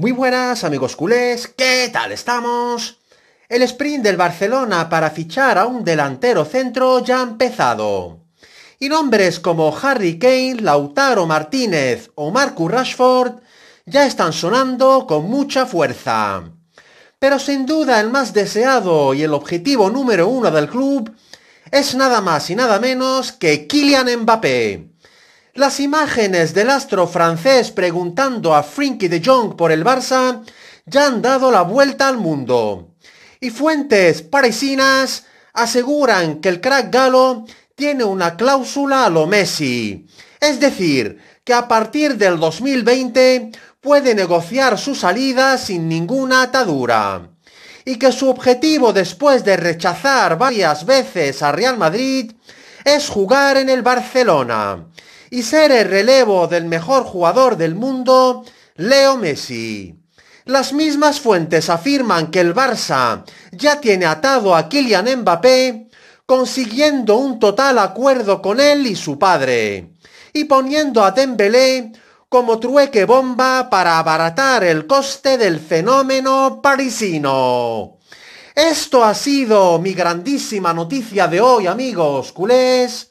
Muy buenas amigos culés, ¿qué tal estamos? El sprint del Barcelona para fichar a un delantero centro ya ha empezado. Y nombres como Harry Kane, Lautaro Martínez o Marcus Rashford ya están sonando con mucha fuerza. Pero sin duda el más deseado y el objetivo número uno del club es nada más y nada menos que Kylian Mbappé las imágenes del astro francés preguntando a Frenkie de Jong por el Barça ya han dado la vuelta al mundo. Y fuentes parisinas aseguran que el crack galo tiene una cláusula a lo Messi. Es decir, que a partir del 2020 puede negociar su salida sin ninguna atadura. Y que su objetivo después de rechazar varias veces a Real Madrid es jugar en el Barcelona y ser el relevo del mejor jugador del mundo, Leo Messi. Las mismas fuentes afirman que el Barça ya tiene atado a Kylian Mbappé, consiguiendo un total acuerdo con él y su padre, y poniendo a Dembélé como trueque bomba para abaratar el coste del fenómeno parisino. Esto ha sido mi grandísima noticia de hoy, amigos culés.